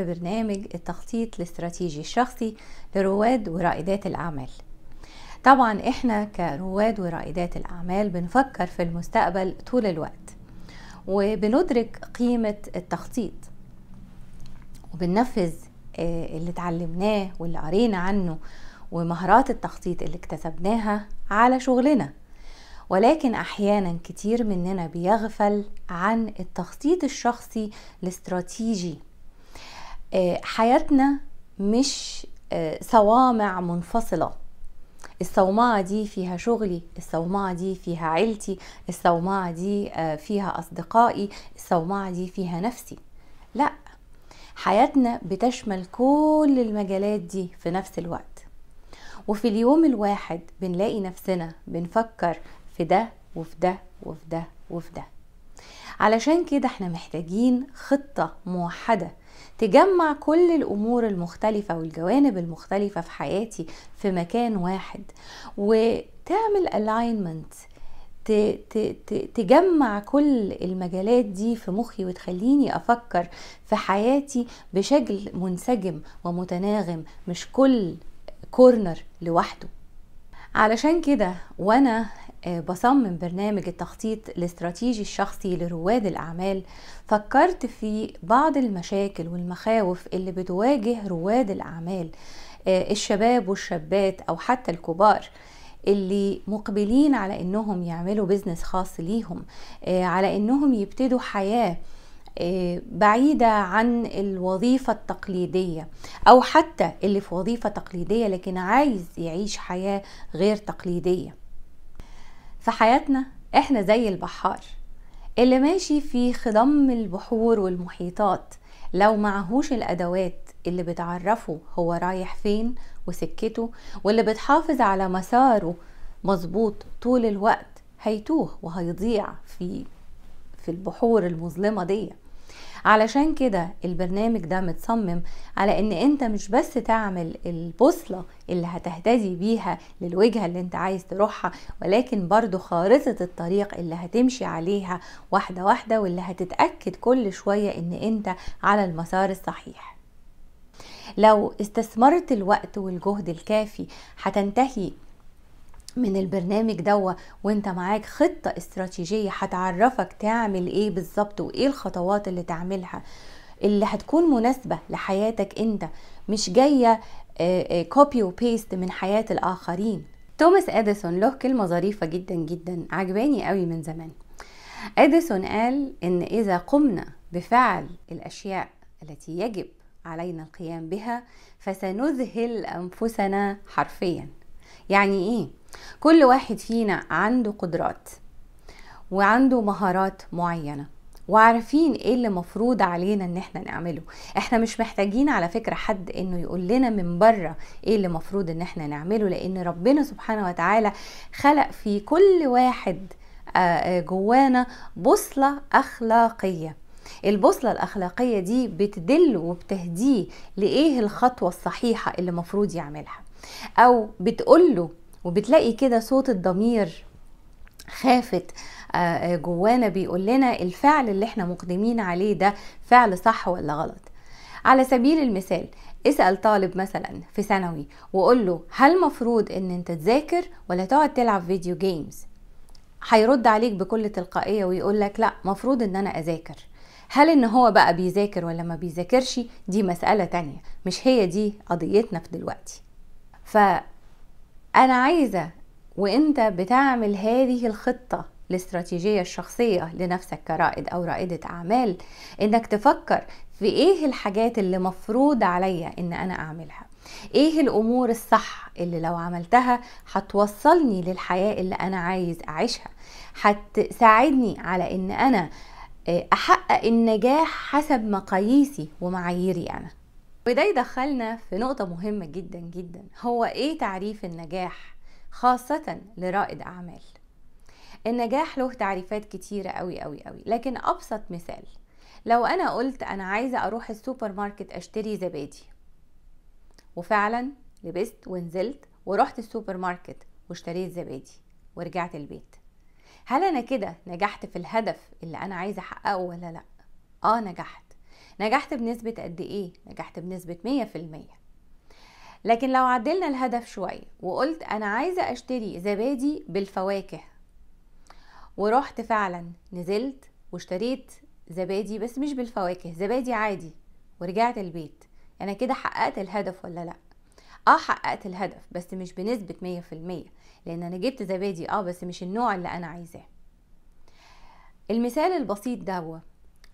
في برنامج التخطيط الاستراتيجي الشخصي لرواد ورائدات الأعمال طبعا احنا كرواد ورائدات الأعمال بنفكر في المستقبل طول الوقت وبندرك قيمة التخطيط وبننفذ آه، اللي اتعلمناه واللي قرينا عنه ومهارات التخطيط اللي اكتسبناها على شغلنا ولكن احيانا كتير مننا بيغفل عن التخطيط الشخصي الاستراتيجي آه، حياتنا مش آه، صوامع منفصله الصومعة دي فيها شغلي الصومعة دي فيها عيلتي الصومعة دي آه، فيها أصدقائي الصومعة دي فيها نفسي لا حياتنا بتشمل كل المجالات دي في نفس الوقت وفي اليوم الواحد بنلاقي نفسنا بنفكر في ده وفي ده وفي ده وفي ده علشان كده احنا محتاجين خطة موحدة تجمع كل الامور المختلفه والجوانب المختلفه في حياتي في مكان واحد وتعمل الاينمنت تجمع كل المجالات دي في مخي وتخليني افكر في حياتي بشكل منسجم ومتناغم مش كل كورنر لوحده علشان كده وانا آه، بصمم برنامج التخطيط الاستراتيجي الشخصي لرواد الأعمال فكرت في بعض المشاكل والمخاوف اللي بتواجه رواد الأعمال آه، الشباب والشابات أو حتى الكبار اللي مقبلين على انهم يعملوا بيزنس خاص ليهم آه، على انهم يبتدوا حياه بعيدة عن الوظيفة التقليدية أو حتى اللي في وظيفة تقليدية لكن عايز يعيش حياة غير تقليدية في حياتنا احنا زي البحار اللي ماشي في خضم البحور والمحيطات لو معهوش الادوات اللي بتعرفه هو رايح فين وسكته واللي بتحافظ على مساره مظبوط طول الوقت هيتوه وهيضيع في في البحور المظلمه دي علشان كده البرنامج ده متصمم على ان انت مش بس تعمل البوصلة اللي هتهتدي بيها للوجهة اللي انت عايز تروحها ولكن برضو خارطة الطريق اللي هتمشي عليها واحدة واحدة واللي هتتأكد كل شوية ان انت على المسار الصحيح لو استثمرت الوقت والجهد الكافي هتنتهي من البرنامج دوا وانت معاك خطة استراتيجية هتعرفك تعمل ايه بالظبط وايه الخطوات اللي تعملها اللي هتكون مناسبة لحياتك انت مش جاية كوبي آه، آه، وبيست من حياة الآخرين توماس اديسون له كلمة ظريفة جدا جدا عجباني قوي من زمان اديسون قال ان اذا قمنا بفعل الاشياء التي يجب علينا القيام بها فسنذهل انفسنا حرفيا يعني ايه كل واحد فينا عنده قدرات وعنده مهارات معينه وعارفين ايه اللي مفروض علينا ان احنا نعمله احنا مش محتاجين على فكرة حد انه يقول لنا من بره ايه اللي مفروض ان احنا نعمله لان ربنا سبحانه وتعالى خلق في كل واحد آه، آه، جوانا بوصلة اخلاقية البوصلة الأخلاقية دي بتدل وبتهديه لإيه الخطوة الصحيحة اللي مفروض يعملها او بتقوله وبتلاقي كده صوت الضمير خافت آه، آه، جوانا بيقول لنا الفعل اللي احنا مقدمين عليه ده فعل صح ولا غلط على سبيل المثال اسأل طالب مثلا في ثانوي وقول له هل مفروض ان انت تذاكر ولا تقعد تلعب فيديو جيمز هيرد عليك بكل تلقائية ويقول لك لا مفروض ان انا اذاكر هل ان هو بقى بيذاكر ولا ما بيذاكرش دي مسألة تانية مش هي دي قضيتنا في دلوقتي فأنا عايزة وانت بتعمل هذه الخطة الاستراتيجية الشخصية لنفسك كرائد أو رائدة أعمال إنك تفكر في إيه الحاجات اللي مفروض عليا إن أنا أعملها إيه الأمور الصح اللي لو عملتها هتوصلني للحياة اللي أنا عايز أعيشها هتساعدني على إن أنا آه، أحقق النجاح حسب مقاييسي ومعاييري أنا وده يدخلنا في نقطة مهمة جدا جدا هو ايه تعريف النجاح خاصة لرائد أعمال النجاح له تعريفات كتيرة قوي قوي قوي لكن أبسط مثال لو أنا قلت أنا عايزة أروح السوبر ماركت أشتري زبادي وفعلا لبست ونزلت ورحت السوبر ماركت واشتريت زبادي ورجعت البيت هل أنا كده نجحت في الهدف اللي أنا عايزة أحققه ولا لأ؟ آه نجحت نجحت بنسبة قد إيه؟ نجحت بنسبة 100% لكن لو عدلنا الهدف شوية وقلت أنا عايزة أشتري زبادي بالفواكه ورحت فعلا نزلت واشتريت زبادي بس مش بالفواكه زبادي عادي ورجعت البيت أنا كده حققت الهدف ولا لأ؟ اه حققت الهدف بس مش بنسبة مية في المية لان انا جبت زبادي اه بس مش النوع اللي انا عايزاه المثال البسيط ده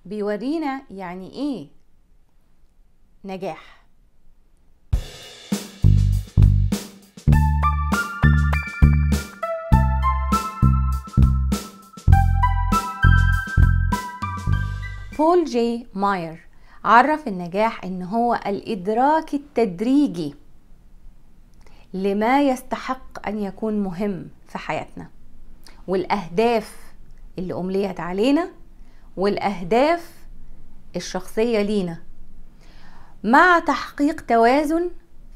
بيورينا يعني ايه نجاح بول جي ماير عرف النجاح ان هو الادراك التدريجي لما يستحق ان يكون مهم في حياتنا والاهداف اللي امليت علينا والاهداف الشخصيه لينا مع تحقيق توازن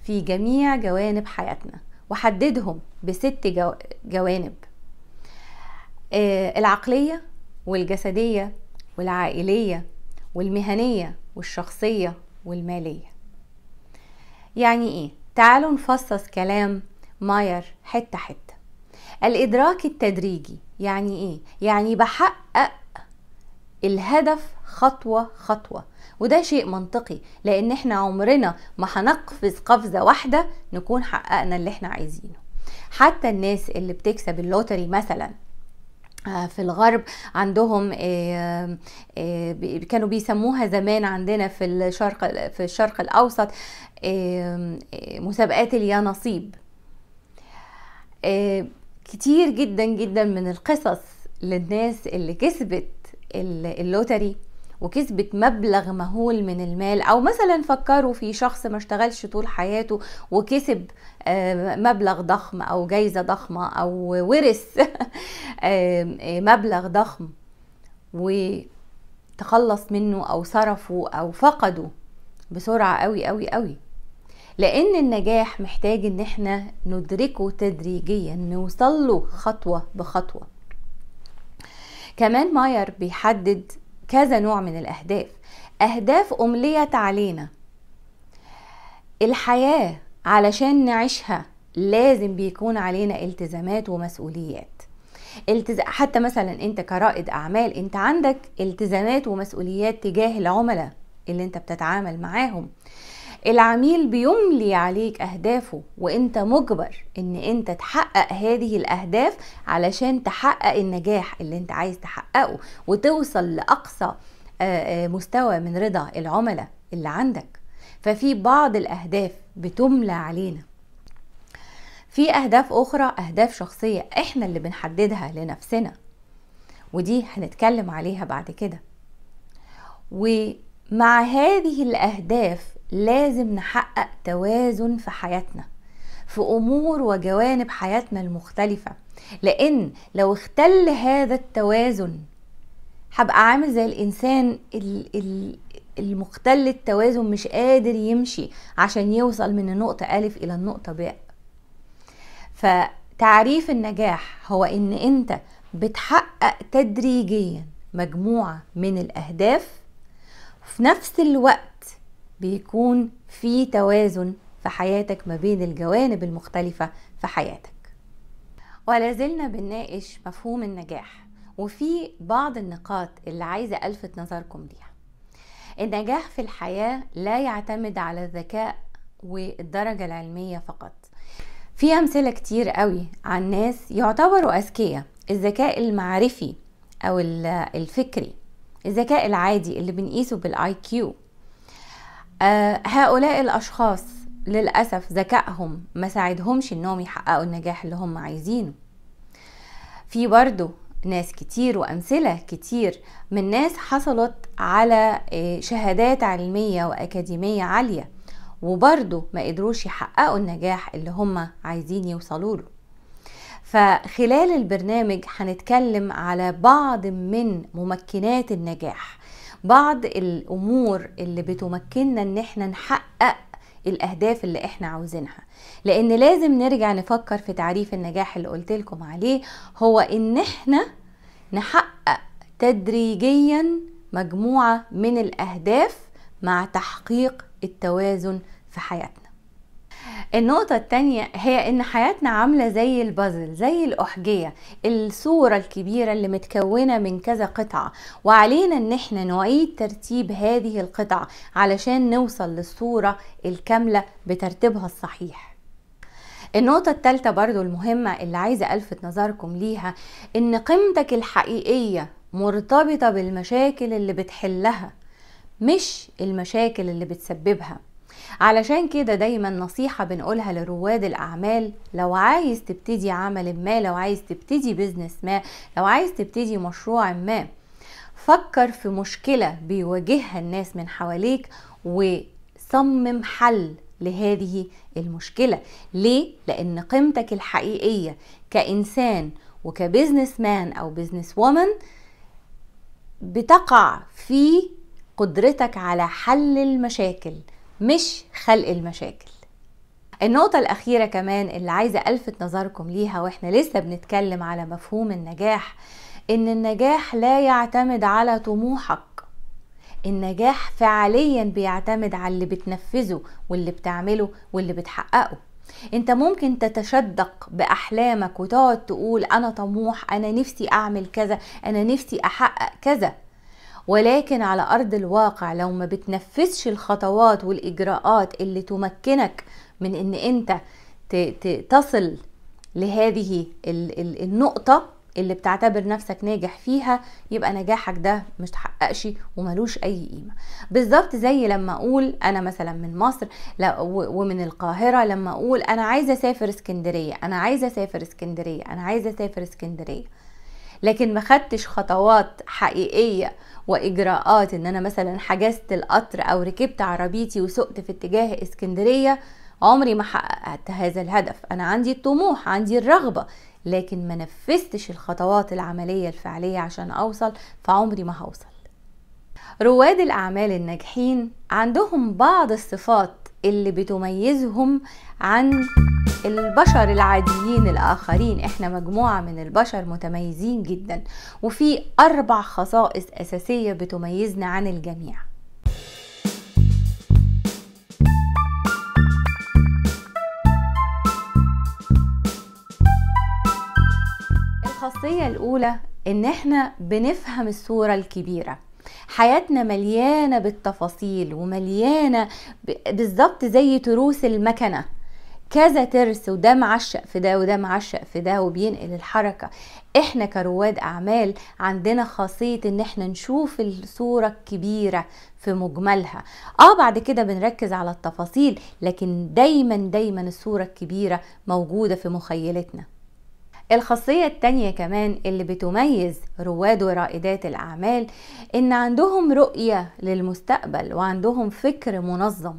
في جميع جوانب حياتنا وحددهم بست جو... جوانب آه العقليه والجسديه والعائليه والمهنيه والشخصيه والماليه يعني ايه تعالوا نفصص كلام ماير حته حته الادراك التدريجي يعني ايه يعني بحقق الهدف خطوة خطوة وده شيء منطقي لأن احنا عمرنا ما هنقفز قفزة واحدة نكون حققنا اللي احنا عايزينه حتى الناس اللي بتكسب اللوتري مثلا آه، في الغرب عندهم آه، آه، كانوا بيسموها زمان عندنا في الشرق في الشرق الاوسط مسابقات اليانصيب كتير جدا جدا من القصص للناس اللي كسبت اللوتري وكسبت مبلغ مهول من المال او مثلا فكروا في شخص ما اشتغلش طول حياته وكسب آه، مبلغ ضخم او جايزه ضخمه او ورث آه، آه، مبلغ ضخم وتخلص منه او صرفه او فقده بسرعه قوي قوي قوي لان النجاح محتاج ان احنا ندركه تدريجيا نوصل له خطوه بخطوه كمان ماير بيحدد كذا نوع من الأهداف أهداف أمليت علينا الحياة علشان نعيشها لازم بيكون علينا التزامات ومسؤوليات التز... حتى مثلا انت كرائد اعمال انت عندك التزامات ومسؤوليات تجاه العملاء اللي انت بتتعامل معاهم العميل بيملي عليك أهدافه وأنت مجبر أن أنت تحقق هذه الأهداف علشان تحقق النجاح اللي أنت عايز تحققه وتوصل لأقصى آه، آه، مستوى من رضا العملاء اللي عندك ففي بعض الأهداف بتملى علينا في أهداف أخرى أهداف شخصية إحنا اللي بنحددها لنفسنا ودي هنتكلم عليها بعد كده ومع هذه الأهداف لازم نحقق توازن في حياتنا في امور وجوانب حياتنا المختلفه لان لو اختل هذا التوازن هبقى عامل زي الانسان المختل التوازن مش قادر يمشي عشان يوصل من النقطه الف الى النقطه باء فتعريف النجاح هو ان انت بتحقق تدريجيا مجموعه من الاهداف وفي نفس الوقت بيكون في توازن في حياتك ما بين الجوانب المختلفة في حياتك ولا زلنا بنناقش مفهوم النجاح وفي بعض النقاط اللي عايزة ألفت نظركم ليها النجاح في الحياة لا يعتمد على الذكاء والدرجة العلمية فقط في أمثلة كتير قوي عن ناس يعتبروا أذكياء الذكاء المعرفي أو الفكري الذكاء العادي اللي بنقيسه بالاي كيو آه، هؤلاء الأشخاص للأسف ذكائهم ما ساعدهمش إنهم يحققوا النجاح اللي هم عايزينه في برضو ناس كتير وأمثلة كتير من ناس حصلت على آه، شهادات علمية وأكاديمية عالية وبرضو ما قدروش يحققوا النجاح اللي هم عايزين يوصلوا له فخلال البرنامج هنتكلم على بعض من ممكنات النجاح بعض الامور اللي بتمكننا ان احنا نحقق الاهداف اللي احنا عاوزينها لان لازم نرجع نفكر في تعريف النجاح اللي قلت لكم عليه هو ان احنا نحقق تدريجيا مجموعه من الاهداف مع تحقيق التوازن في حياتنا النقطة التانية هي ان حياتنا عاملة زي البازل زي الأحجية الصورة الكبيرة اللي متكونة من كذا قطعة وعلينا ان احنا نعيد ترتيب هذه القطعة علشان نوصل للصورة الكاملة بترتيبها الصحيح النقطة التالتة برضو المهمة اللي عايزة ألفت نظركم ليها إن قيمتك الحقيقية مرتبطة بالمشاكل اللي بتحلها مش المشاكل اللي بتسببها علشان كده دايما نصيحة بنقولها لرواد الأعمال لو عايز تبتدي عمل ما لو عايز تبتدي بيزنس ما لو عايز تبتدي مشروع ما فكر في مشكلة بيواجهها الناس من حواليك وصمم حل لهذه المشكلة ليه؟ لأن قيمتك الحقيقية كإنسان وكبزنس مان أو بزنس وومن بتقع في قدرتك على حل المشاكل مش خلق المشاكل النقطة الأخيرة كمان اللي عايزة ألفت نظركم ليها وإحنا لسه بنتكلم على مفهوم النجاح إن النجاح لا يعتمد على طموحك النجاح فعليا بيعتمد على اللي بتنفذه واللي بتعمله واللي بتحققه انت ممكن تتشدق باحلامك وتقعد تقول انا طموح انا نفسي اعمل كذا انا نفسي احقق كذا ولكن على أرض الواقع لو ما بتنفذش الخطوات والإجراءات اللي تمكنك من أن أنت تصل لهذه النقطة اللي بتعتبر نفسك ناجح فيها يبقى نجاحك ده مش تحققش وملوش اي قيمه بالظبط زي لما اقول انا مثلا من مصر ومن القاهره لما اقول انا عايزه اسافر اسكندريه انا عايزه اسافر اسكندريه انا عايزه اسافر اسكندريه لكن ما خدتش خطوات حقيقيه واجراءات ان انا مثلا حجزت القطر او ركبت عربيتي وسقت في اتجاه اسكندريه عمري ما حققت هذا الهدف انا عندي الطموح عندي الرغبه لكن ما نفذتش الخطوات العمليه الفعليه عشان اوصل فعمري ما هوصل رواد الاعمال الناجحين عندهم بعض الصفات اللي بتميزهم عن البشر العاديين الآخرين إحنا مجموعة من البشر متميزين جدا وفي أربع خصائص أساسية بتميزنا عن الجميع الخاصية الأولى إن إحنا بنفهم الصورة الكبيرة حياتنا مليانة بالتفاصيل ومليانة بالظبط زي تروس المكنة كذا ترس وده معشق في ده وده معشق في ده وبينقل الحركه احنا كرواد اعمال عندنا خاصيه ان احنا نشوف الصوره الكبيره في مجملها اه بعد كده بنركز على التفاصيل لكن دايما دايما الصوره الكبيره موجوده في مخيلتنا الخاصية التانية كمان اللي بتميز رواد ورائدات الأعمال إن عندهم رؤية للمستقبل وعندهم فكر منظم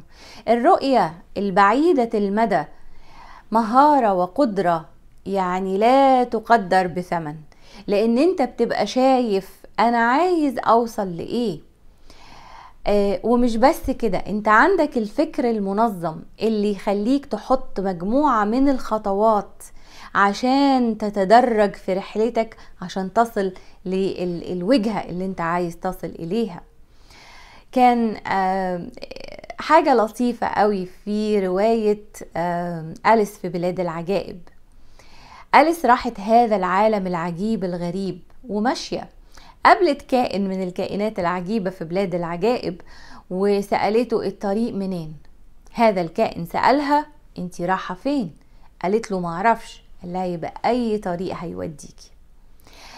الرؤية البعيدة المدى مهارة وقدرة يعني لا تقدر بثمن لان انت بتبقى شايف انا عايز اوصل لايه آه ومش بس كده انت عندك الفكر المنظم اللي يخليك تحط مجموعة من الخطوات عشان تتدرج في رحلتك عشان تصل للوجهة اللي انت عايز تصل اليها كان آه حاجة لطيفة قوي في رواية أليس في بلاد العجائب أليس راحت هذا العالم العجيب الغريب وماشية قابلت كائن من الكائنات العجيبة في بلاد العجائب وسألته الطريق منين هذا الكائن سألها انت رايحة فين قالت له معرفش لا يبقى أي طريق هيوديكي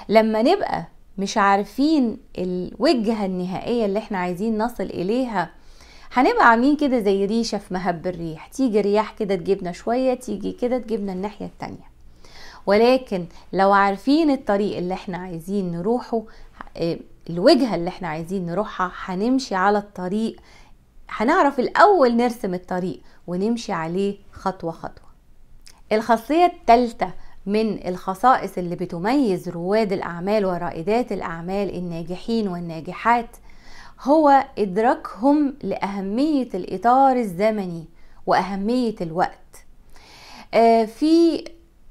لما نبقى مش عارفين الوجهة النهائية اللي احنا عايزين نصل إليها هنبقى عاملين كده زي ريشه في مهب الريح تيجي رياح كده تجيبنا شويه تيجي كده تجيبنا الناحيه التانية ولكن لو عارفين الطريق اللي احنا عايزين نروحه آه، الوجهه اللي احنا عايزين نروحها هنمشي على الطريق هنعرف الاول نرسم الطريق ونمشي عليه خطوه خطوه الخاصيه الثالثه من الخصائص اللي بتميز رواد الاعمال ورائدات الاعمال الناجحين والناجحات هو إدراكهم لأهمية الإطار الزمني وأهمية الوقت آه، في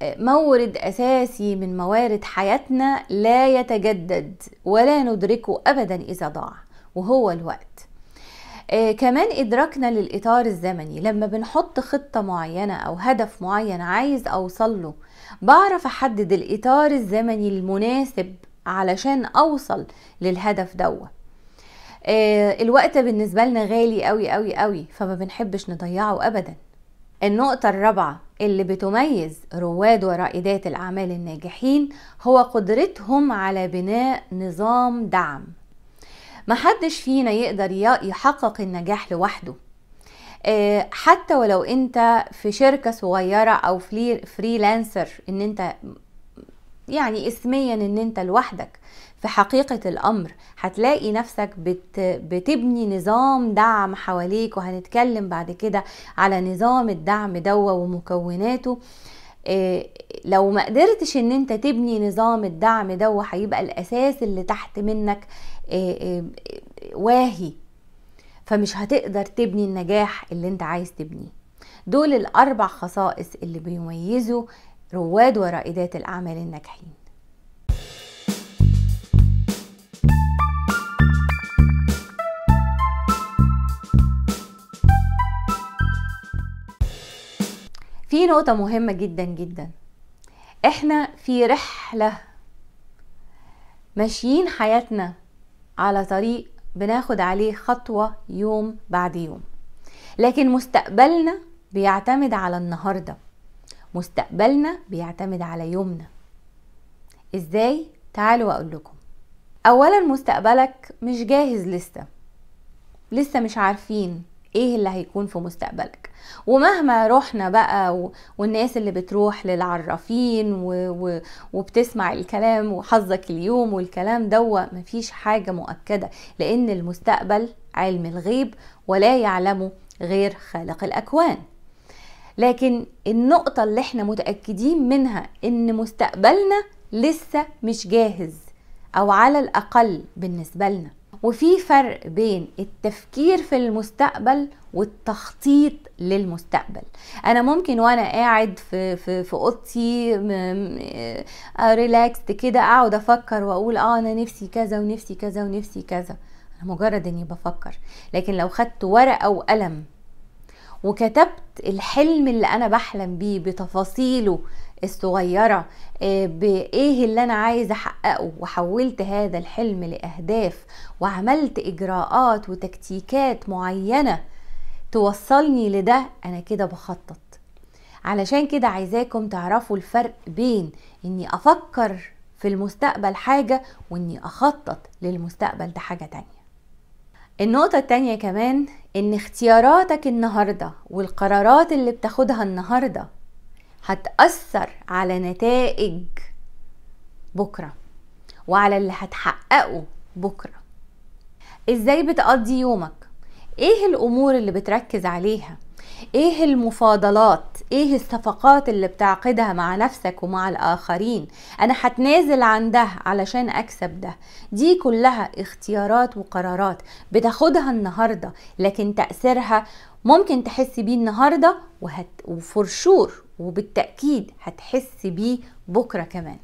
مورد أساسي من موارد حياتنا لا يتجدد ولا ندركه أبدا إذا ضاع وهو الوقت آه، كمان إدراكنا للإطار الزمني لما بنحط خطة معينة أو هدف معين عايز أوصل له بعرف أحدد الإطار الزمني المناسب علشان أوصل للهدف دوت آه، الوقت بالنسبة لنا غالي قوي قوي قوي فما بنحبش نضيعه أبدا النقطة الرابعة اللي بتميز رواد ورائدات الأعمال الناجحين هو قدرتهم على بناء نظام دعم محدش فينا يقدر يحقق النجاح لوحده آه، حتى ولو انت في شركة صغيرة او فريلانسر ان انت يعني اسميا ان انت لوحدك في حقيقة الأمر هتلاقي نفسك بت بتبني نظام دعم حواليك وهنتكلم بعد كده على نظام الدعم دوا ومكوناته إيه لو ما قدرتش ان انت تبني نظام الدعم ده هيبقى الاساس اللي تحت منك إيه إيه واهي فمش هتقدر تبني النجاح اللي انت عايز تبنيه دول الاربع خصائص اللي بيميزوا رواد ورائدات الاعمال الناجحين في نقطة مهمة جدا جدا احنا في رحلة ماشيين حياتنا على طريق بناخد عليه خطوة يوم بعد يوم لكن مستقبلنا بيعتمد على النهاردة مستقبلنا بيعتمد على يومنا ازاي تعالوا اقول لكم اولا مستقبلك مش جاهز لسه لسه مش عارفين ايه اللي هيكون في مستقبلك ومهما رحنا بقى و... والناس اللي بتروح للعرافين و... و... وبتسمع الكلام وحظك اليوم والكلام دوا مفيش حاجة مؤكدة لأن المستقبل علم الغيب ولا يعلمه غير خالق الأكوان لكن النقطة اللي احنا متأكدين منها ان مستقبلنا لسه مش جاهز أو على الأقل بالنسبة لنا وفي فرق بين التفكير في المستقبل والتخطيط للمستقبل انا ممكن وانا قاعد في في في اوضتي ريلاكست آه، كده اقعد افكر واقول اه انا نفسي كذا ونفسي كذا ونفسي كذا انا مجرد اني بفكر لكن لو خدت ورقه وقلم وكتبت الحلم اللي انا بحلم بيه بتفاصيله الصغيرة آه، بإيه اللي أنا عايز أحققه وحولت هذا الحلم لأهداف وعملت إجراءات وتكتيكات معينة توصلني لده أنا كده بخطط علشان كده عايزاكم تعرفوا الفرق بين إني أفكر في المستقبل حاجة وإني أخطط للمستقبل ده حاجة تانية النقطة التانية كمان إن اختياراتك النهاردة والقرارات اللي بتاخدها النهاردة هتأثر على نتائج بكرة وعلى اللي هتحققه بكرة ازاي بتقضي يومك ايه الامور اللي بتركز عليها ايه المفاضلات ايه الصفقات اللي بتعقدها مع نفسك ومع الاخرين انا هتنازل عن ده علشان اكسب ده دي كلها اختيارات وقرارات بتاخدها النهارده لكن تاثيرها ممكن تحس بيه النهارده وهت... وفرشور وبالتأكيد هتحس بيه بكرة كمان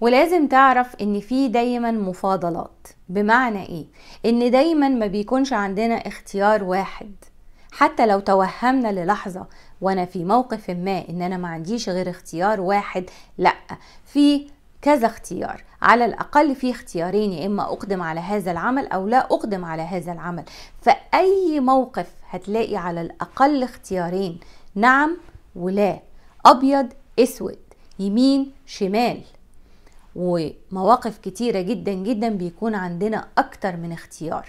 ولازم تعرف ان في دايما مفاضلات بمعنى ايه ان دايما ما بيكونش عندنا اختيار واحد حتى لو توهمنا للحظة وانا في موقف ما ان انا ما عنديش غير اختيار واحد لا في كذا اختيار على الاقل في اختيارين يا اما اقدم على هذا العمل او لا اقدم على هذا العمل فاي موقف هتلاقي على الاقل اختيارين نعم ولا أبيض أسود يمين شمال ومواقف كتيرة جدا جدا بيكون عندنا أكتر من اختيار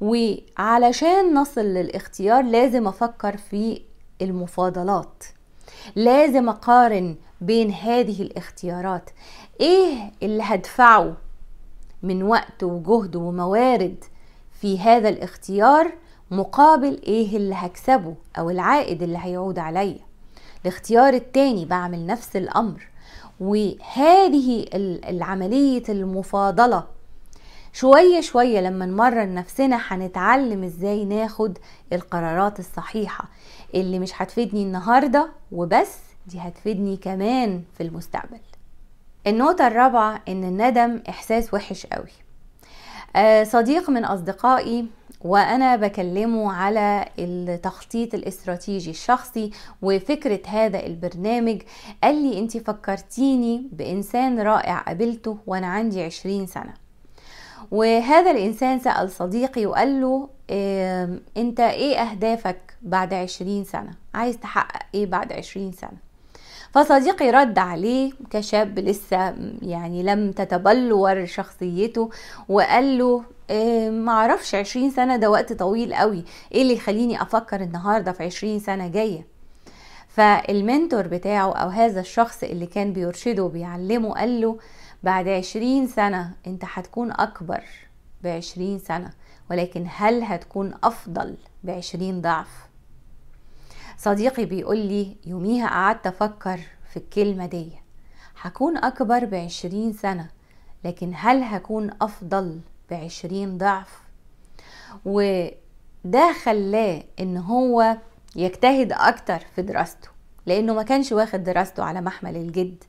وعلشان نصل للاختيار لازم أفكر في المفاضلات لازم أقارن بين هذه الاختيارات إيه اللي هدفعه من وقت وجهد وموارد في هذا الاختيار مقابل ايه اللي هكسبه او العائد اللي هيعود عليا الاختيار التاني بعمل نفس الامر وهذه العملية المفاضلة شوية شوية لما نمرن نفسنا هنتعلم ازاي ناخد القرارات الصحيحة اللي مش هتفيدني النهاردة وبس دي هتفيدني كمان في المستقبل النقطة الرابعة ان الندم احساس وحش قوي آه، صديق من اصدقائي وانا بكلمه على التخطيط الاستراتيجي الشخصي وفكره هذا البرنامج قال لي انت فكرتيني بانسان رائع قابلته وانا عندي عشرين سنه وهذا الانسان سال صديقي وقال له إيه انت ايه اهدافك بعد عشرين سنه عايز تحقق ايه بعد عشرين سنه فصديقي رد عليه كشاب لسه يعني لم تتبلور شخصيته وقال له آه، معرفش عشرين سنة ده وقت طويل قوي ايه اللي يخليني افكر النهاردة في عشرين سنة جاية فالمنتور بتاعه او هذا الشخص اللي كان بيرشده وبيعلمه قال له بعد عشرين سنة انت هتكون اكبر بعشرين سنة ولكن هل هتكون افضل بعشرين ضعف صديقي بيقول لي يوميها قعدت افكر في الكلمة دي هكون اكبر بعشرين سنة لكن هل هكون افضل بعشرين ضعف وده خلاه ان هو يجتهد اكتر في دراسته لانه ما كانش واخد دراسته على محمل الجد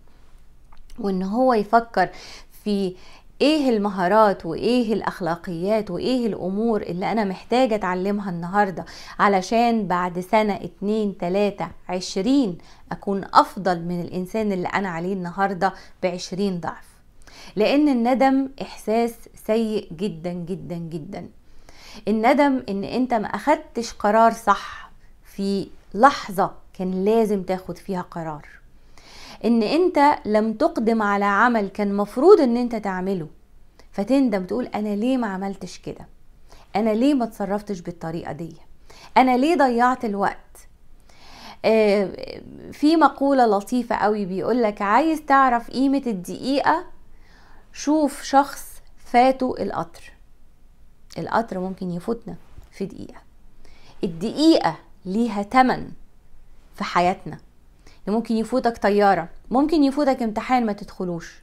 وان هو يفكر في ايه المهارات وايه الاخلاقيات وايه الامور اللي انا محتاجة اتعلمها النهاردة علشان بعد سنة اتنين تلاتة عشرين اكون افضل من الانسان اللي انا عليه النهاردة بعشرين ضعف لأن الندم إحساس سيء جدا جدا جدا الندم إن أنت ما أخدتش قرار صح في لحظة كان لازم تاخد فيها قرار إن أنت لم تقدم على عمل كان مفروض إن أنت تعمله فتندم تقول أنا ليه ما عملتش كده أنا ليه ما تصرفتش بالطريقة دي أنا ليه ضيعت الوقت آه، في مقولة لطيفة قوي بيقولك عايز تعرف قيمة الدقيقة شوف شخص فاته القطر القطر ممكن يفوتنا في دقيقة الدقيقة ليها تمن في حياتنا يعني ممكن يفوتك طيارة ممكن يفوتك امتحان ما تدخلوش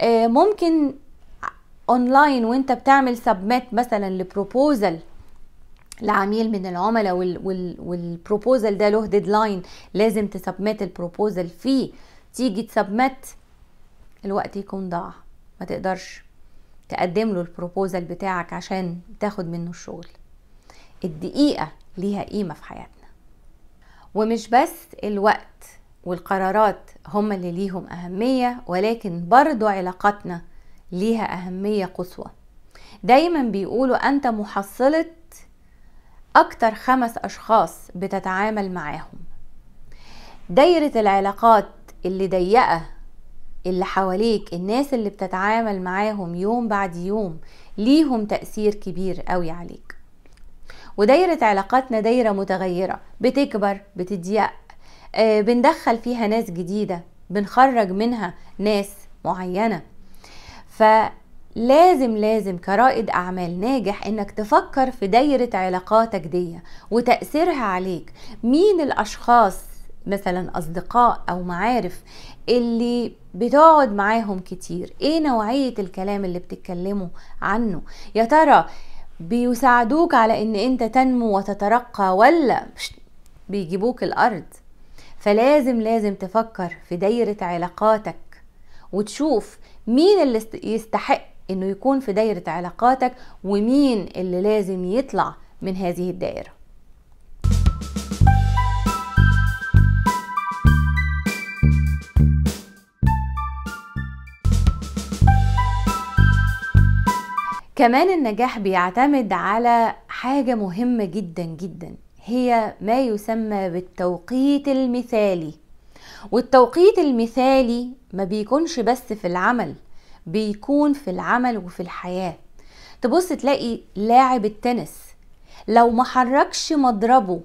آه، ممكن اونلاين وانت بتعمل سبميت مثلا لبروبوزل لعميل من العملاء والبروبوزل ده له ديدلاين لازم تسبمت البروبوزل فيه تيجي تسبمت الوقت يكون ضاع ما تقدرش تقدم له البروبوزال بتاعك عشان تاخد منه الشغل الدقيقة ليها قيمة في حياتنا ومش بس الوقت والقرارات هم اللي ليهم أهمية ولكن برضو علاقاتنا ليها أهمية قصوى دايما بيقولوا أنت محصلة أكتر خمس أشخاص بتتعامل معاهم دايرة العلاقات اللي ضيقة اللي حواليك الناس اللي بتتعامل معاهم يوم بعد يوم ليهم تأثير كبير قوي عليك ودايرة علاقاتنا دايرة متغيرة بتكبر بتضيق آه، بندخل فيها ناس جديدة بنخرج منها ناس معينة فلازم لازم كرائد أعمال ناجح إنك تفكر في دايرة علاقاتك دي وتأثيرها عليك مين الأشخاص مثلا اصدقاء او معارف اللي بتقعد معاهم كتير ايه نوعيه الكلام اللي بتتكلموا عنه يا ترى بيساعدوك على ان انت تنمو وتترقى ولا بيجيبوك الارض فلازم لازم تفكر في دايره علاقاتك وتشوف مين اللي يستحق انه يكون في دايره علاقاتك ومين اللي لازم يطلع من هذه الدائره كمان النجاح بيعتمد على حاجة مهمة جدا جدا هي ما يسمى بالتوقيت المثالي والتوقيت المثالي ما بيكونش بس في العمل بيكون في العمل وفي الحياة تبص تلاقي لاعب التنس لو ما حركش مضربه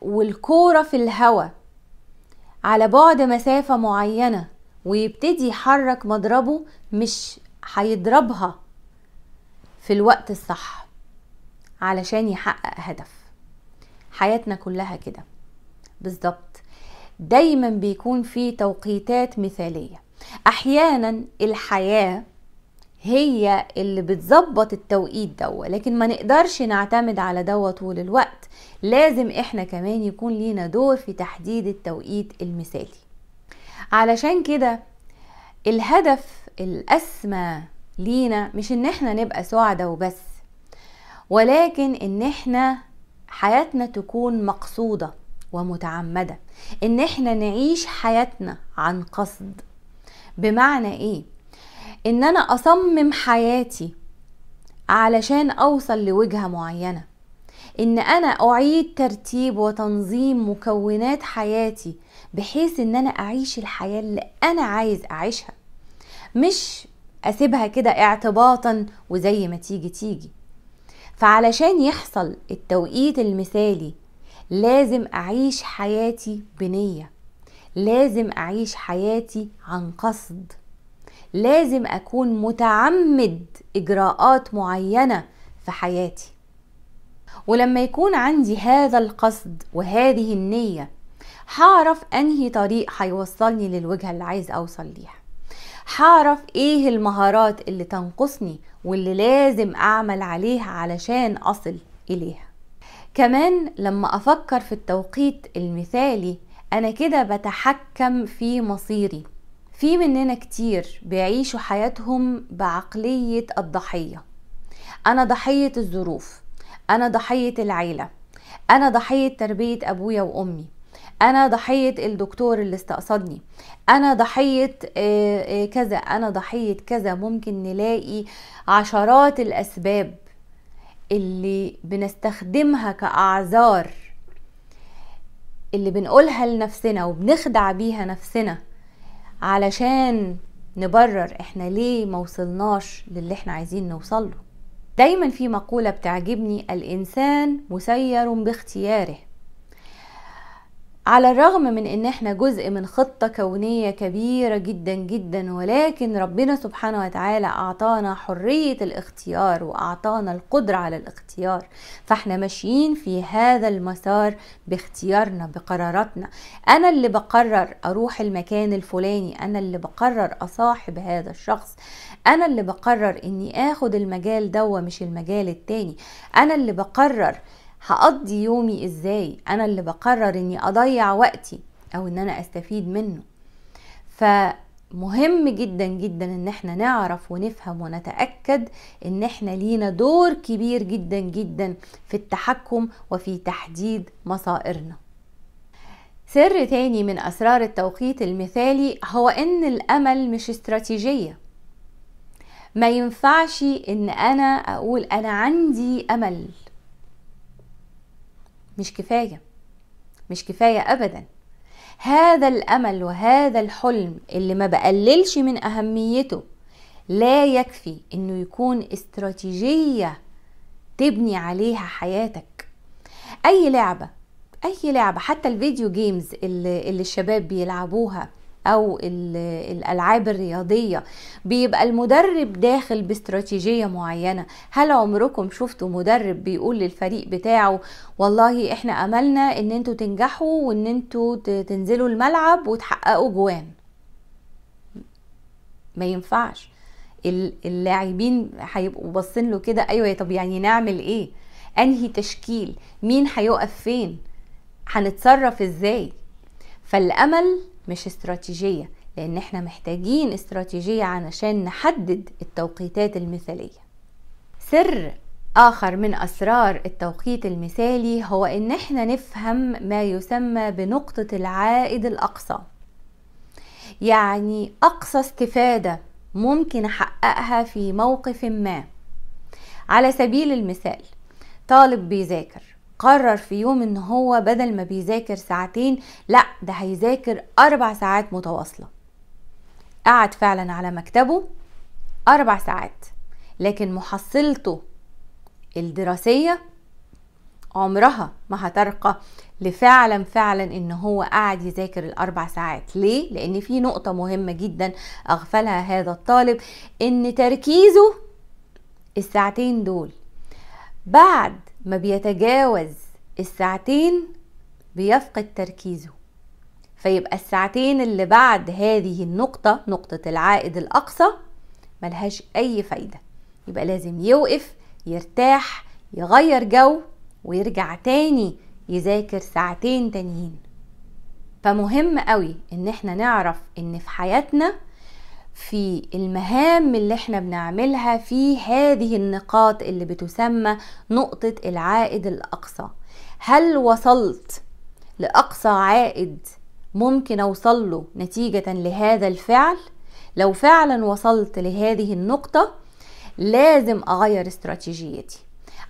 والكورة في الهوا على بعد مسافة معينة ويبتدي يحرك مضربه مش هيضربها في الوقت الصح علشان يحقق هدف حياتنا كلها كده بالظبط دايما بيكون في توقيتات مثاليه احيانا الحياه هي اللي بتظبط التوقيت ده لكن ما نقدرش نعتمد على ده طول الوقت لازم احنا كمان يكون لينا دور في تحديد التوقيت المثالي علشان كده الهدف الاسمى لينا مش ان احنا نبقى سعداء وبس ولكن ان احنا حياتنا تكون مقصوده ومتعمده ان احنا نعيش حياتنا عن قصد بمعنى ايه ان انا اصمم حياتي علشان اوصل لوجهه معينه ان انا اعيد ترتيب وتنظيم مكونات حياتي بحيث ان انا اعيش الحياه اللي انا عايز اعيشها مش اسيبها كده اعتباطا وزي ما تيجي تيجي فعلشان يحصل التوقيت المثالي لازم اعيش حياتي بنيه لازم اعيش حياتي عن قصد لازم اكون متعمد اجراءات معينه في حياتي ولما يكون عندي هذا القصد وهذه النيه هعرف انهي طريق هيوصلني للوجهه اللي عايز اوصل ليها هعرف ايه المهارات اللي تنقصني واللي لازم اعمل عليها علشان اصل اليها كمان لما افكر في التوقيت المثالي انا كده بتحكم في مصيري في مننا كتير بيعيشوا حياتهم بعقلية الضحية أنا ضحية الظروف أنا ضحية العيلة أنا ضحية تربية أبويا وأمي انا ضحيه الدكتور اللي استقصدني انا ضحيه آه، آه، كذا انا ضحيه كذا ممكن نلاقي عشرات الاسباب اللي بنستخدمها كاعذار اللي بنقولها لنفسنا وبنخدع بيها نفسنا علشان نبرر احنا ليه موصلناش للي احنا عايزين نوصله دايما في مقولة بتعجبني الإنسان مسير باختياره على الرغم من ان احنا جزء من خطة كونية كبيرة جدا جدا ولكن ربنا سبحانه وتعالى اعطانا حرية الاختيار واعطانا القدرة على الاختيار فاحنا ماشيين في هذا المسار باختيارنا بقراراتنا انا اللي بقرر اروح المكان الفلاني انا اللي بقرر اصاحب هذا الشخص انا اللي بقرر اني اخد المجال ده مش المجال التاني انا اللي بقرر هقضي يومي ازاي انا اللي بقرر اني اضيع وقتي او ان انا استفيد منه فمهم جدا جدا ان احنا نعرف ونفهم ونتاكد ان احنا لينا دور كبير جدا جدا في التحكم وفي تحديد مصائرنا سر تاني من اسرار التوقيت المثالي هو ان الامل مش استراتيجيه ما ينفعش ان انا اقول انا عندي امل مش كفايه مش كفايه ابدا هذا الامل وهذا الحلم اللي ما بقللش من اهميته لا يكفي انه يكون استراتيجيه تبني عليها حياتك اي لعبه اي لعبه حتى الفيديو جيمز اللي, اللي الشباب بيلعبوها او الالعاب الرياضيه بيبقى المدرب داخل باستراتيجيه معينه هل عمركم شفتوا مدرب بيقول للفريق بتاعه والله احنا املنا ان انتوا تنجحوا وان انتوا تنزلوا الملعب وتحققوا جوان ما ينفعش اللاعبين هيبقوا باصين له كده ايوه طب يعني نعمل ايه انهي تشكيل مين هيقف فين هنتصرف ازاي فالامل مش استراتيجية لأن احنا محتاجين استراتيجية علشان نحدد التوقيتات المثالية سر آخر من أسرار التوقيت المثالي هو إن احنا نفهم ما يسمى بنقطة العائد الأقصى يعني أقصى استفادة ممكن أحققها في موقف ما على سبيل المثال طالب بيذاكر قرر في يوم ان هو بدل ما بيذاكر ساعتين لا ده هيذاكر اربع ساعات متواصله قعد فعلا على مكتبه اربع ساعات لكن محصلته الدراسيه عمرها ما هترقى لفعلا فعلا ان هو قاعد يذاكر الاربع ساعات ليه لان في نقطه مهمه جدا اغفلها هذا الطالب ان تركيزه الساعتين دول بعد ما بيتجاوز الساعتين بيفقد تركيزه فيبقى الساعتين اللي بعد هذه النقطة نقطة العائد الأقصى ملهاش أي فايدة يبقى لازم يوقف يرتاح يغير جو ويرجع تاني يذاكر ساعتين تانيين فمهم قوي ان احنا نعرف ان في حياتنا في المهام اللي احنا بنعملها في هذه النقاط اللي بتسمى نقطة العائد الأقصى هل وصلت لأقصى عائد ممكن أوصل له نتيجة لهذا الفعل؟ لو فعلا وصلت لهذه النقطة لازم أغير استراتيجيتي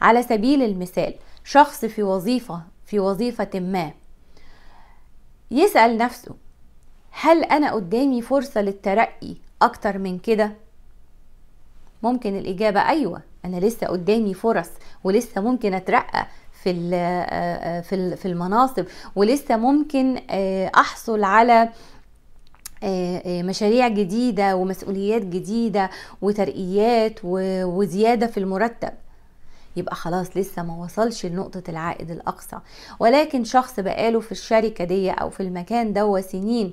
على سبيل المثال شخص في وظيفة في وظيفة ما يسأل نفسه هل أنا قدامي فرصة للترقي اكتر من كده ممكن الاجابه ايوه انا لسه قدامي فرص ولسه ممكن اترقى في آه، آه، في المناصب ولسه ممكن آه، احصل على مشاريع جديده ومسؤوليات جديده وترقيات وزياده في المرتب يبقى خلاص لسه ما وصلش لنقطة العائد الأقصى ولكن شخص بقاله في الشركة دي أو في المكان ده سنين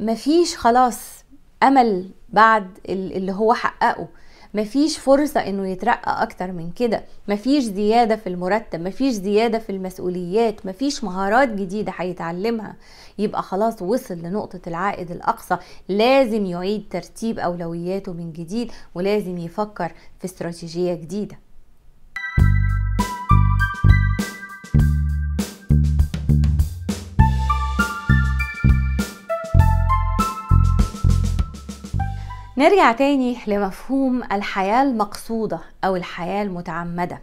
مفيش خلاص امل بعد اللي هو حققه مفيش فرصة انه يترقى اكتر من كده مفيش زيادة في المرتب مفيش زيادة في المسؤوليات مفيش مهارات جديدة هيتعلمها يبقى خلاص وصل لنقطة العائد الاقصى لازم يعيد ترتيب اولوياته من جديد ولازم يفكر في استراتيجية جديدة نرجع تاني لمفهوم الحياة المقصودة أو الحياة المتعمدة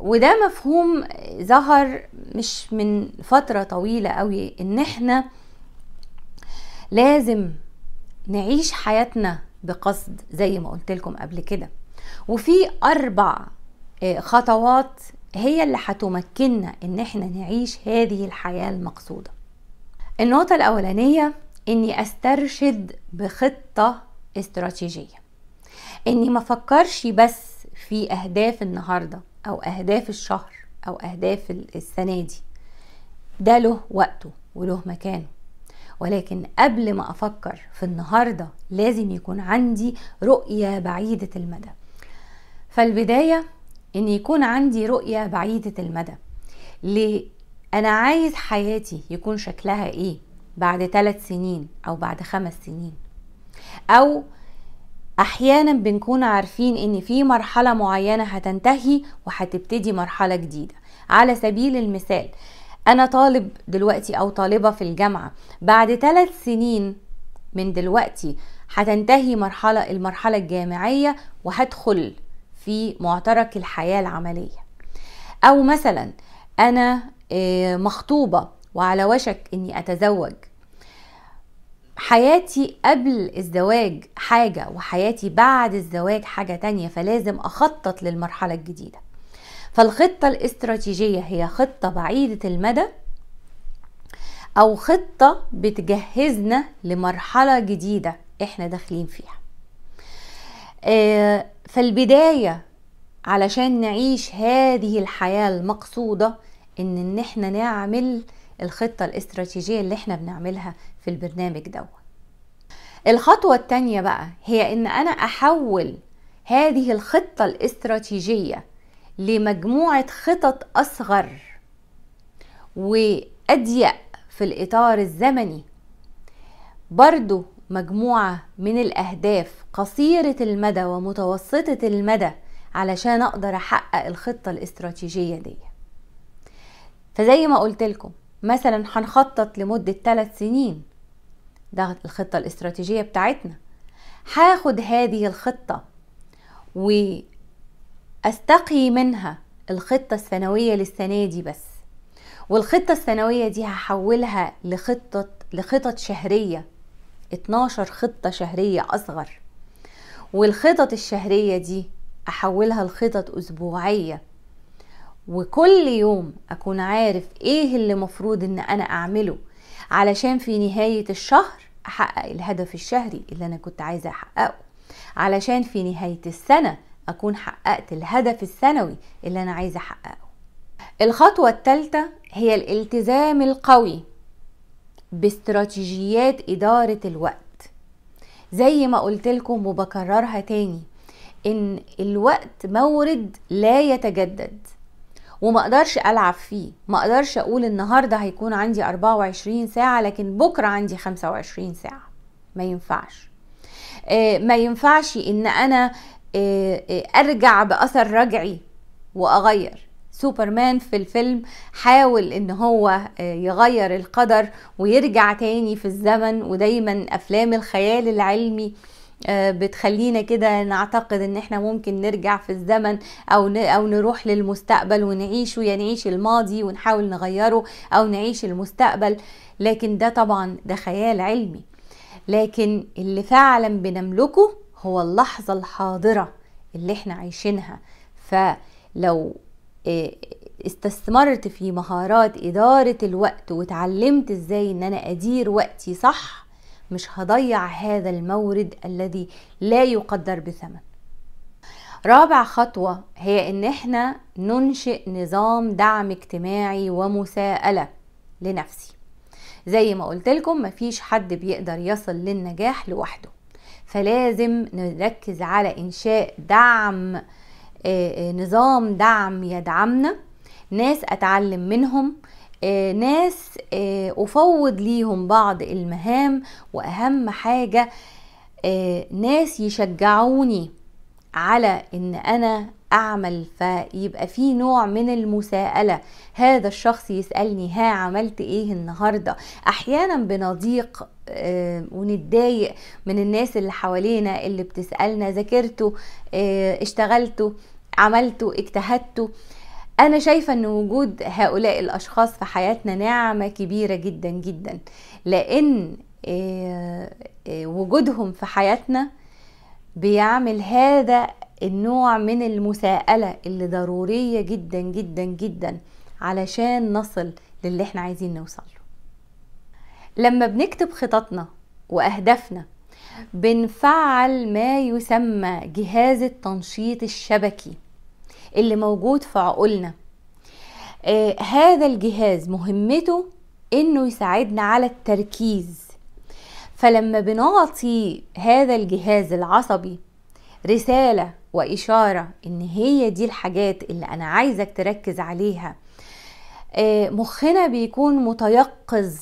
وده مفهوم ظهر مش من فترة طويلة قوي إن إحنا لازم نعيش حياتنا بقصد زي ما قلت لكم قبل كده وفي أربع آه، خطوات هي اللي هتمكننا إن إحنا نعيش هذه الحياة المقصودة النقطة الأولانية اني استرشد بخطه استراتيجيه اني ما افكرش بس في اهداف النهارده او اهداف الشهر او اهداف السنه دي ده له وقته وله مكانه ولكن قبل ما افكر في النهارده لازم يكون عندي رؤيه بعيده المدى فالبدايه ان يكون عندي رؤيه بعيده المدى ليه انا عايز حياتي يكون شكلها ايه بعد ثلاث سنين أو بعد خمس سنين أو أحيانا بنكون عارفين إن في مرحلة معينة هتنتهي وهتبتدي مرحلة جديدة على سبيل المثال أنا طالب دلوقتي أو طالبة في الجامعة بعد ثلاث سنين من دلوقتي هتنتهي مرحلة المرحلة الجامعية وهدخل في معترك الحياة العملية أو مثلا أنا آه، مخطوبة وعلى وشك إني أتزوج حياتي قبل الزواج حاجة وحياتي بعد الزواج حاجة تانية فلازم أخطط للمرحلة الجديدة فالخطة الاستراتيجية هي خطة بعيدة المدى أو خطة بتجهزنا لمرحلة جديدة إحنا داخلين فيها آه، فالبداية علشان نعيش هذه الحياة المقصودة إن إن إحنا نعمل الخطة الاستراتيجية اللي احنا بنعملها في البرنامج ده الخطوة التانية بقى هي ان انا احول هذه الخطة الاستراتيجية لمجموعة خطط اصغر واضيق في الاطار الزمني برضو مجموعة من الاهداف قصيرة المدى ومتوسطة المدى علشان اقدر احقق الخطة الاستراتيجية دي فزي ما قلت لكم مثلا هنخطط لمدة 3 سنين ده الخطة الاستراتيجية بتاعتنا هاخد هذه الخطة واستقي منها الخطة السنوية للسنة دي بس والخطة السنوية دي هحولها لخطة لخطط شهرية 12 خطة شهرية أصغر والخطط الشهرية دي أحولها لخطط أسبوعية وكل يوم اكون عارف ايه اللي مفروض ان انا اعمله علشان في نهاية الشهر احقق الهدف الشهري اللي انا كنت عايزة احققه علشان في نهاية السنة اكون حققت الهدف السنوي اللي انا عايزة احققه الخطوة الثالثة هي الالتزام القوي باستراتيجيات إدارة الوقت زي ما قلت لكم وبكررها تاني إن الوقت مورد لا يتجدد وما اقدرش العب فيه ما اقدرش اقول النهارده هيكون عندي 24 ساعه لكن بكره عندي 25 ساعه ما ينفعش آه، ما ينفعش ان انا آه، آه، ارجع باثر رجعي واغير سوبرمان في الفيلم حاول ان هو يغير القدر ويرجع تاني في الزمن ودايما افلام الخيال العلمي آه، بتخلينا كده نعتقد ان احنا ممكن نرجع في الزمن او او نروح للمستقبل ونعيشه يا يعني نعيش الماضي ونحاول نغيره او نعيش المستقبل لكن ده طبعا ده خيال علمي لكن اللي فعلا بنملكه هو اللحظة الحاضرة اللي احنا عايشينها فلو آه، استثمرت في مهارات إدارة الوقت وتعلمت ازاي ان انا ادير وقتي صح مش هضيع هذا المورد الذي لا يقدر بثمن رابع خطوة هي ان احنا ننشئ نظام دعم اجتماعي ومساءلة لنفسي زي ما قلت لكم مفيش حد بيقدر يصل للنجاح لوحده فلازم نركز على انشاء دعم آه، آه، نظام دعم يدعمنا ناس اتعلم منهم آه، ناس آه، أفوض ليهم بعض المهام وأهم حاجة آه، ناس يشجعوني على ان انا اعمل فيبقى في نوع من المساءله هذا الشخص يسالني ها عملت ايه النهارده احيانا بنضيق ونتضايق من الناس اللي حوالينا اللي بتسالنا ذاكرته اشتغلته عملته اجتهدته انا شايفه ان وجود هؤلاء الاشخاص في حياتنا نعمه كبيره جدا جدا لان آه، آه، وجودهم في حياتنا بيعمل هذا النوع من المساءله اللي ضروريه جدا جدا جدا علشان نصل للي احنا عايزين نوصل له لما بنكتب خططنا واهدافنا بنفعل ما يسمى جهاز التنشيط الشبكي اللي موجود في عقولنا آه هذا الجهاز مهمته انه يساعدنا على التركيز فلما بنعطي هذا الجهاز العصبي رسالة وإشارة إن هي دي الحاجات اللي أنا عايزك تركز عليها آه مخنا بيكون متيقظ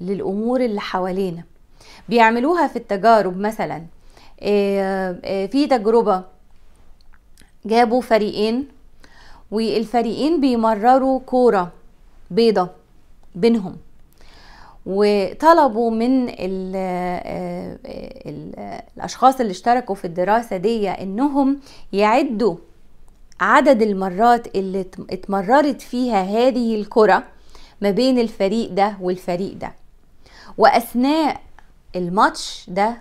للأمور اللي حوالينا بيعملوها في التجارب مثلا آه آه في تجربة جابوا فريقين والفريقين بيمرروا كورة بيضة بينهم وطلبوا من الـ آه، الـ الـ الاشخاص اللي اشتركوا في الدراسه دي انهم يعدوا عدد المرات اللي اتمررت فيها هذه الكره ما بين الفريق ده والفريق ده واثناء الماتش ده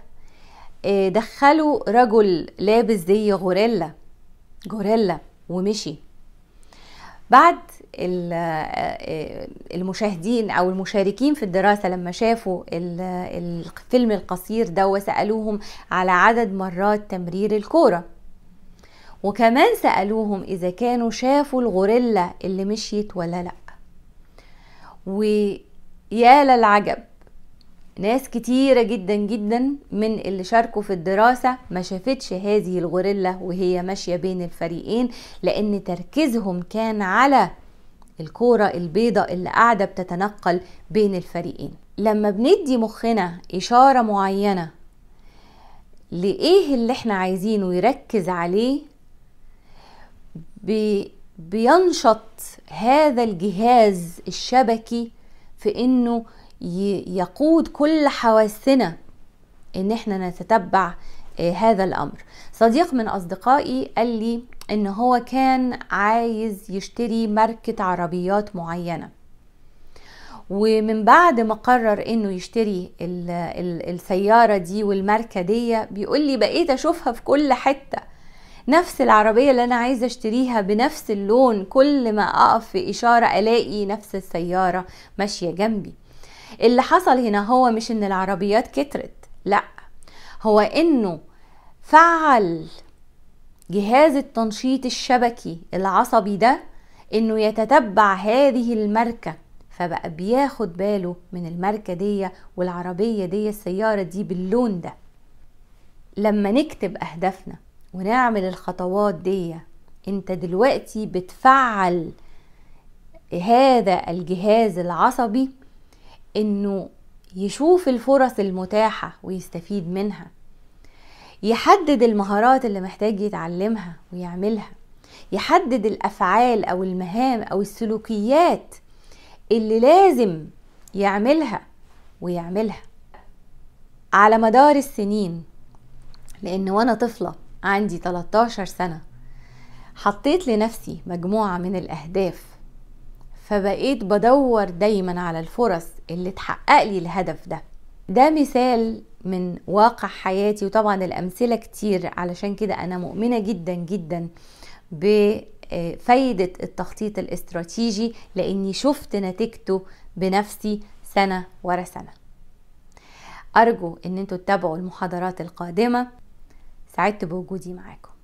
آه، دخلوا رجل لابس زي غوريلا جوريلا ومشي بعد آه، المشاهدين او المشاركين في الدراسه لما شافوا الفيلم القصير ده وسالوهم على عدد مرات تمرير الكوره وكمان سالوهم اذا كانوا شافوا الغوريلا اللي مشيت ولا لا ويا للعجب ناس كتيرة جدا جدا من اللي شاركوا في الدراسة ما شافتش هذه الغوريلا وهي ماشية بين الفريقين لأن تركيزهم كان على الكورة البيضة اللي قاعدة بتتنقل بين الفريقين لما بندي مخنا إشارة معينة لإيه اللي إحنا عايزينه يركز عليه بي بينشط هذا الجهاز الشبكي في إنه يقود كل حواسنا ان احنا نتتبع آه، هذا الامر صديق من اصدقائي قال لي ان هو كان عايز يشتري ماركة عربيات معينة ومن بعد ما قرر انه يشتري السيارة دي والماركة دي بيقول لي بقيت اشوفها في كل حتة نفس العربية اللي انا عايزة اشتريها بنفس اللون كل ما اقف في اشارة الاقي نفس السيارة ماشية جنبي اللي حصل هنا هو مش ان العربيات كترت لا هو انه فعل جهاز التنشيط الشبكي العصبي ده انه يتتبع هذه الماركه فبقى بياخد باله من الماركه دي والعربيه دي السياره دي باللون ده لما نكتب اهدافنا ونعمل الخطوات دي انت دلوقتي بتفعل هذا الجهاز العصبي انه يشوف الفرص المتاحة ويستفيد منها يحدد المهارات اللي محتاج يتعلمها ويعملها يحدد الافعال او المهام او السلوكيات اللي لازم يعملها ويعملها على مدار السنين لان وانا طفله عندي 13 سنه حطيت لنفسي مجموعه من الاهداف فبقيت بدور دايما على الفرص اللي تحقق لي الهدف ده ده مثال من واقع حياتي وطبعا الأمثلة كتير علشان كده أنا مؤمنة جدا جدا بفايدة التخطيط الاستراتيجي لأني شفت نتيجته بنفسي سنة ورا سنة أرجو أن انتوا تتابعوا المحاضرات القادمة سعدت بوجودي معاكم